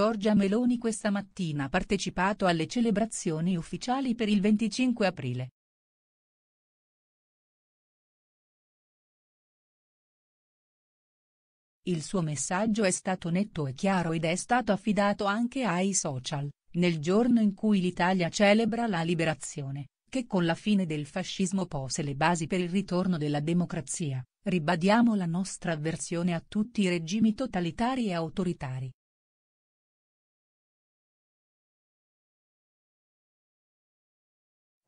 Giorgia Meloni questa mattina ha partecipato alle celebrazioni ufficiali per il 25 aprile. Il suo messaggio è stato netto e chiaro ed è stato affidato anche ai social, nel giorno in cui l'Italia celebra la liberazione, che con la fine del fascismo pose le basi per il ritorno della democrazia, ribadiamo la nostra avversione a tutti i regimi totalitari e autoritari.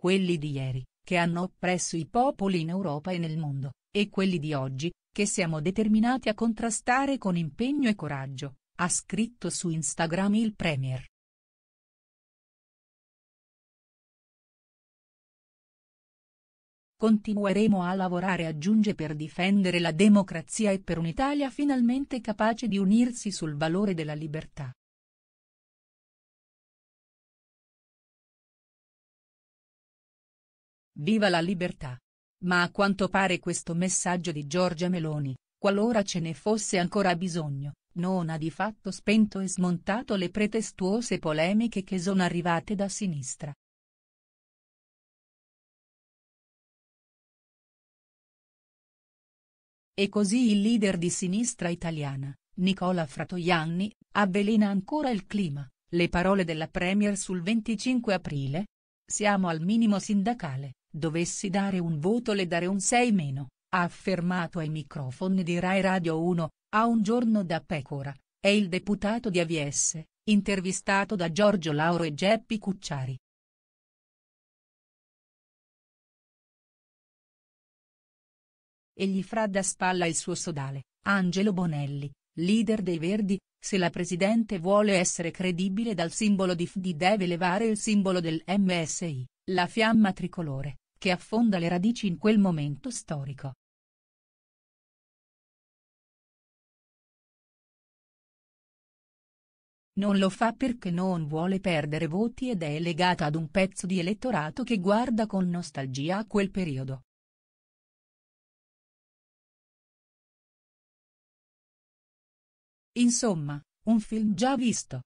quelli di ieri, che hanno oppresso i popoli in Europa e nel mondo, e quelli di oggi, che siamo determinati a contrastare con impegno e coraggio, ha scritto su Instagram il Premier. Continueremo a lavorare aggiunge per difendere la democrazia e per un'Italia finalmente capace di unirsi sul valore della libertà. Viva la libertà! Ma a quanto pare questo messaggio di Giorgia Meloni, qualora ce ne fosse ancora bisogno, non ha di fatto spento e smontato le pretestuose polemiche che sono arrivate da sinistra. E così il leader di sinistra italiana, Nicola Fratoianni, avvelena ancora il clima, le parole della Premier sul 25 aprile? Siamo al minimo sindacale, Dovessi dare un voto le dare un 6 meno, ha affermato ai microfoni di Rai Radio 1, a un giorno da pecora, è il deputato di AVS, intervistato da Giorgio Lauro e Geppi Cucciari. Egli fra da spalla il suo sodale, Angelo Bonelli, leader dei Verdi, se la Presidente vuole essere credibile dal simbolo di FD deve levare il simbolo del MSI, la fiamma tricolore, che affonda le radici in quel momento storico. Non lo fa perché non vuole perdere voti ed è legata ad un pezzo di elettorato che guarda con nostalgia a quel periodo. Insomma, un film già visto.